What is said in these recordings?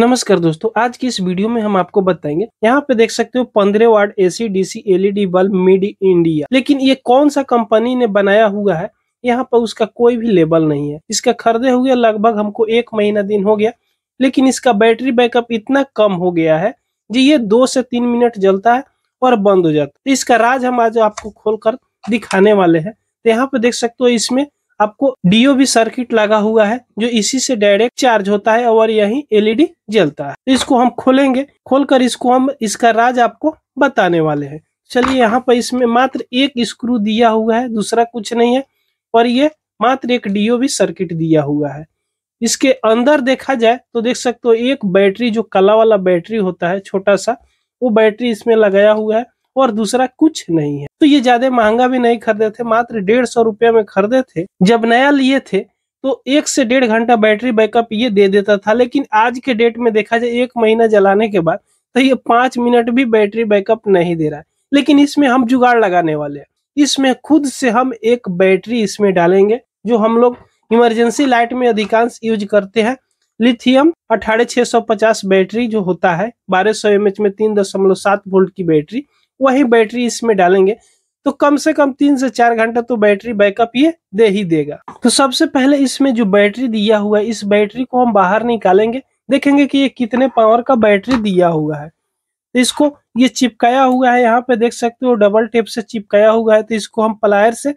नमस्कार दोस्तों आज की इस वीडियो में हम आपको बताएंगे यहाँ पे देख सकते हो पंद्रह watt AC DC LED bulb mid India लेकिन ये कौन सा कंपनी ने बनाया हुआ है यहाँ पर उसका कोई भी लेबल नहीं है इसका खरीदे हुए लगभग हमको एक महीना दिन हो गया लेकिन इसका बैटरी बैकअप इतना कम हो गया है जी ये दो से तीन मिनट जलता है और बंद हो जाता है इसका राज हम आज आपको खोल कर दिखाने वाले है तो यहाँ पे देख सकते हो इसमें आपको डीओबी सर्किट लगा हुआ है जो इसी से डायरेक्ट चार्ज होता है और यही एलईडी e जलता है इसको हम खोलेंगे खोलकर इसको हम इसका राज आपको बताने वाले हैं चलिए यहाँ पर इसमें मात्र एक स्क्रू दिया हुआ है दूसरा कुछ नहीं है और ये मात्र एक डीओबी सर्किट दिया हुआ है इसके अंदर देखा जाए तो देख सकते हो एक बैटरी जो कला वाला बैटरी होता है छोटा सा वो बैटरी इसमें लगाया हुआ है और दूसरा कुछ नहीं है तो ये ज्यादा महंगा भी नहीं खरीदे थे मात्र डेढ़ सौ रुपये में खरीदे थे जब नया लिए थे तो एक से डेढ़ घंटा बैटरी बैकअप ये दे देता था लेकिन आज के डेट में देखा जाए एक महीना जलाने के बाद तो ये पाँच मिनट भी बैटरी बैकअप नहीं दे रहा है लेकिन इसमें हम जुगाड़ लगाने वाले हैं इसमें खुद से हम एक बैटरी इसमें डालेंगे जो हम लोग इमरजेंसी लाइट में अधिकांश यूज करते हैं लिथियम अठारह सौ पचास बैटरी जो होता है बारह सौ एम एच में तीन दशमलव सात वोल्ट की बैटरी वही बैटरी इसमें डालेंगे तो कम से कम तीन से चार घंटा तो बैटरी बैकअप ये दे ही देगा तो सबसे पहले इसमें जो बैटरी दिया हुआ है इस बैटरी को हम बाहर निकालेंगे देखेंगे कि ये कितने पावर का बैटरी दिया हुआ है तो इसको ये चिपकाया हुआ है यहाँ पे देख सकते हो डबल टेप से चिपकाया हुआ है तो इसको हम प्लायर से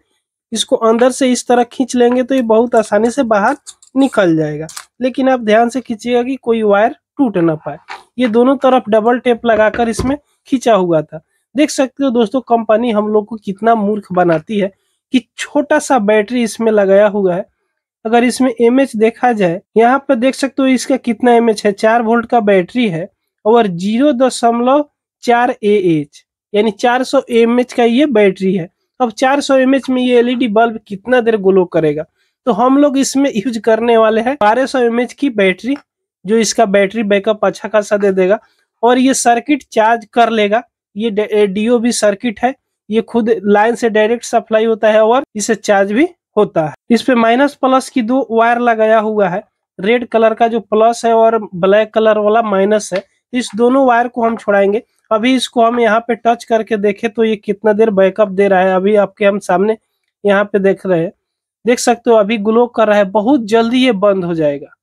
इसको अंदर से इस तरह खींच लेंगे तो ये बहुत आसानी से बाहर निकल जाएगा लेकिन आप ध्यान से खींचिएगा कि कोई वायर टूट ना पाए ये दोनों तरफ डबल टेप लगाकर इसमें खींचा हुआ था देख सकते हो दोस्तों कंपनी हम लोग को कितना मूर्ख बनाती है कि छोटा सा बैटरी इसमें लगाया हुआ है अगर इसमें एम देखा जाए यहाँ पर देख सकते हो इसका कितना एम है चार वोल्ट का बैटरी है और जीरो दशमलव चार ए एच यानी चार सौ एम एच का ये बैटरी है अब चार सौ एम एच में ये एलईडी बल्ब e कितना देर ग्लो करेगा तो हम लोग इसमें यूज करने वाले हैं बारह सौ एम एच की बैटरी जो इसका बैटरी बैकअप अच्छा खासा दे देगा और ये सर्किट चार्ज कर लेगा ये डीओ भी सर्किट है ये खुद लाइन से डायरेक्ट सप्लाई होता है और इसे चार्ज भी होता है इस पे माइनस प्लस की दो वायर लगाया हुआ है रेड कलर का जो प्लस है और ब्लैक कलर वाला माइनस है इस दोनों वायर को हम छोड़ाएंगे अभी इसको हम यहाँ पे टच करके देखें तो ये कितना देर बैकअप दे रहा है अभी आपके हम सामने यहाँ पे देख रहे हैं देख सकते हो अभी ग्लो कर रहा है बहुत जल्दी ये बंद हो जाएगा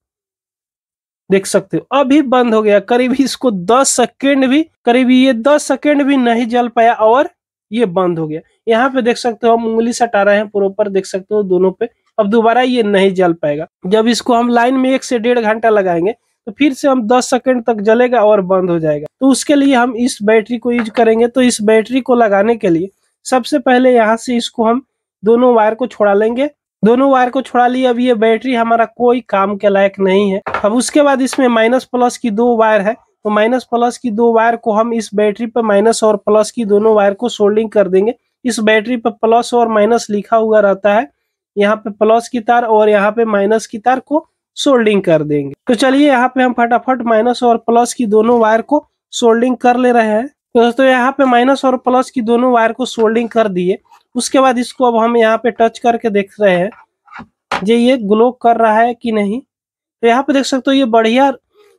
देख सकते हो अभी बंद हो गया करीब इसको 10 सेकेंड भी करीब ये 10 सेकेंड भी नहीं जल पाया और ये बंद हो गया यहाँ पे देख सकते हो हम उंगली सटा रहे हैं प्रोपर देख सकते हो दोनों पे अब दोबारा ये नहीं जल पाएगा जब इसको हम लाइन में एक से डेढ़ घंटा लगाएंगे तो फिर से हम 10 सेकंड तक जलेगा और बंद हो जाएगा तो उसके लिए हम इस बैटरी को यूज करेंगे तो इस बैटरी को लगाने के लिए सबसे पहले यहाँ से इसको हम दोनों वायर को छोड़ा लेंगे दोनों वायर को छोड़ा लिया अब ये बैटरी हमारा कोई काम के लायक नहीं है अब उसके बाद इसमें माइनस प्लस की दो वायर है तो माइनस प्लस की दो वायर को हम इस बैटरी पर माइनस और प्लस की दोनों वायर को सोल्डिंग कर देंगे इस बैटरी पर प्लस और माइनस लिखा हुआ रहता है यहाँ पे प्लस की तार और यहाँ पे माइनस की तार को सोल्डिंग कर देंगे तो चलिए यहाँ पे हम फटाफट माइनस और प्लस की दोनों वायर को सोल्डिंग कर ले रहे हैं तो दोस्तों यहाँ पे माइनस और प्लस की दोनों वायर को सोल्डिंग कर दिए उसके बाद इसको अब हम यहाँ पे टच करके देख रहे हैं जे ये ग्लो कर रहा है कि नहीं तो यहाँ पे देख सकते हो ये बढ़िया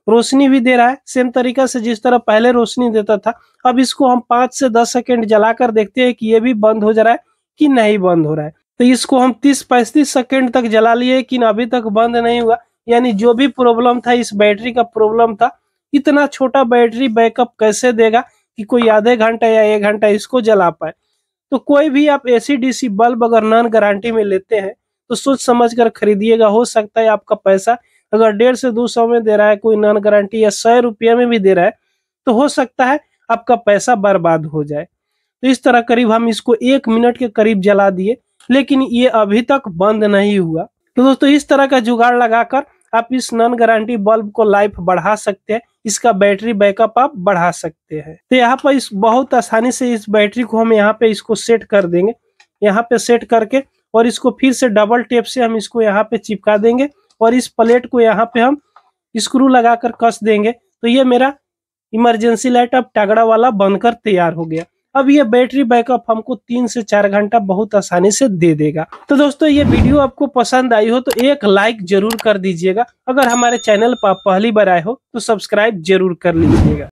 रोशनी भी दे रहा है सेम तरीका से जिस तरह पहले रोशनी देता था अब इसको हम पांच से दस सेकेंड जलाकर देखते हैं कि ये भी बंद हो जा रहा है कि नहीं बंद हो रहा है तो इसको हम तीस पैंतीस सेकेंड तक जला लिए कि अभी तक बंद नहीं हुआ यानी जो भी प्रॉब्लम था इस बैटरी का प्रॉब्लम था इतना छोटा बैटरी बैकअप कैसे देगा कि कोई आधे घंटा या एक घंटा इसको जला पाए तो कोई भी आप एसी डीसी बल्ब अगर नॉन गारंटी में लेते हैं तो सोच समझ कर खरीदिएगा हो सकता है आपका पैसा अगर डेढ़ से दो सौ में दे रहा है कोई नॉन गारंटी या सौ रुपये में भी दे रहा है तो हो सकता है आपका पैसा बर्बाद हो जाए तो इस तरह करीब हम इसको एक मिनट के करीब जला दिए लेकिन ये अभी तक बंद नहीं हुआ तो दोस्तों इस तरह का जुगाड़ लगाकर आप इस नॉन गारंटी बल्ब को लाइफ बढ़ा सकते हैं इसका बैटरी बैकअप आप बढ़ा सकते हैं तो यहाँ पर इस बहुत आसानी से इस बैटरी को हम यहाँ पे इसको सेट कर देंगे यहाँ पे सेट करके और इसको फिर से डबल टेप से हम इसको यहाँ पे चिपका देंगे और इस प्लेट को यहाँ पे हम स्क्रू लगाकर कस देंगे तो ये मेरा इमरजेंसी लाइट अब टागड़ा वाला बनकर तैयार हो गया अब ये बैटरी बैकअप हमको तीन से चार घंटा बहुत आसानी से दे देगा तो दोस्तों ये वीडियो आपको पसंद आई हो तो एक लाइक जरूर कर दीजिएगा अगर हमारे चैनल पर पहली बार आए हो तो सब्सक्राइब जरूर कर लीजिएगा